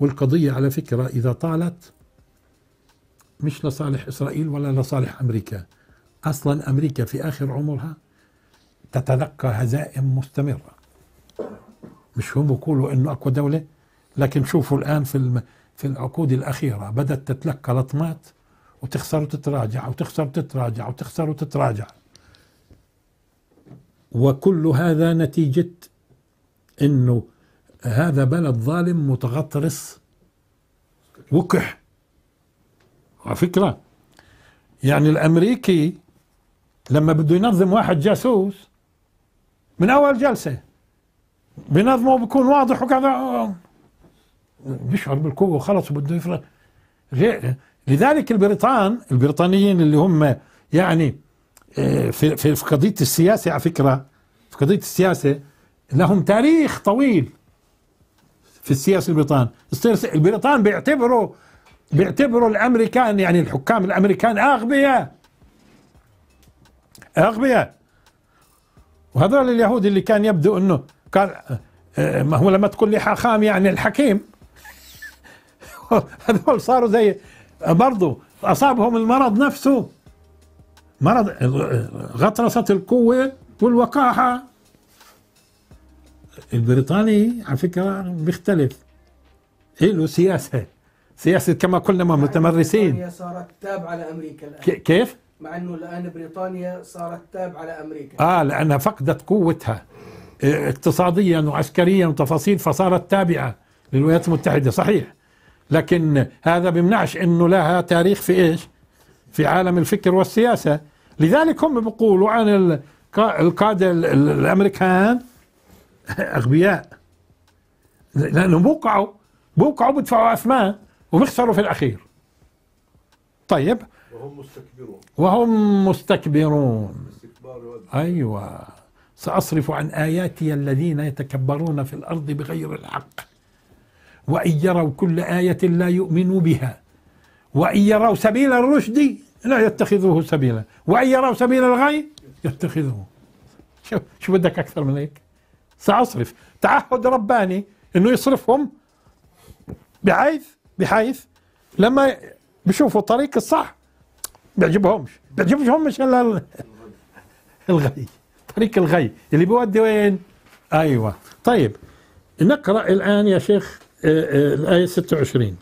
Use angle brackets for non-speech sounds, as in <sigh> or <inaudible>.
والقضية على فكرة إذا طالت مش لصالح إسرائيل ولا لصالح أمريكا أصلا أمريكا في آخر عمرها تتلقى هزائم مستمرة مش هم بيقولوا أنه أقوى دولة لكن شوفوا الآن في في العقود الأخيرة بدأت تتلقى لطمات وتخسر وتتراجع وتخسر وتتراجع وتخسر وتتراجع وكل هذا نتيجة أنه هذا بلد ظالم متغطرس وقح على فكرة يعني الأمريكي لما بده ينظم واحد جاسوس من أول جلسة بنظمه بيكون واضح وكذا بيشعر بالقوة وخلص وبده يفرق غير لذلك البريطان البريطانيين اللي هم يعني آه، في في قضية السياسة على فكرة في قضية السياسة لهم تاريخ طويل في السياسه البريطانيه يصير البريطان بيعتبروا بيعتبروا الامريكان يعني الحكام الامريكان اغبياء اغبياء وهذول اليهود اللي كان يبدو انه قال ما هو لما تقول لي حاخام يعني الحكيم <laughs> هذول صاروا زي برضه اصابهم المرض نفسه مرض غطرسه القوه والوقاحه البريطاني على فكره بيختلف له سياسه سياسه كما قلنا ما متمرسين بريطانيا صارت تابعه لامريكا الان كيف؟ مع انه الان بريطانيا صارت تابعه لامريكا اه لانها فقدت قوتها آه، اقتصاديا وعسكريا وتفاصيل فصارت تابعه للولايات المتحده صحيح لكن هذا بيمنعش انه لها تاريخ في ايش؟ في عالم الفكر والسياسه لذلك هم بيقولوا عن القاده الامريكان اغبياء لانهم بوقعوا بوقعوا بدفعوا اثمان وبيخسروا في الاخير طيب وهم مستكبرون وهم مستكبرون ايوه ساصرف عن اياتي الذين يتكبرون في الارض بغير الحق وان يروا كل ايه لا يؤمنوا بها وان يروا سبيل الرشد لا يتخذوه سبيلا وان يروا سبيل الغي يتخذوه شو بدك اكثر من هيك سأصرف تعهد رباني أنه يصرفهم بحيث بحيث لما بشوفوا الطريق الصح بيعجبهمش بيعجبهم مش الا الغي طريق الغي اللي بيودي وين ايوه طيب نقرا الان يا شيخ آه، آه، الايه 26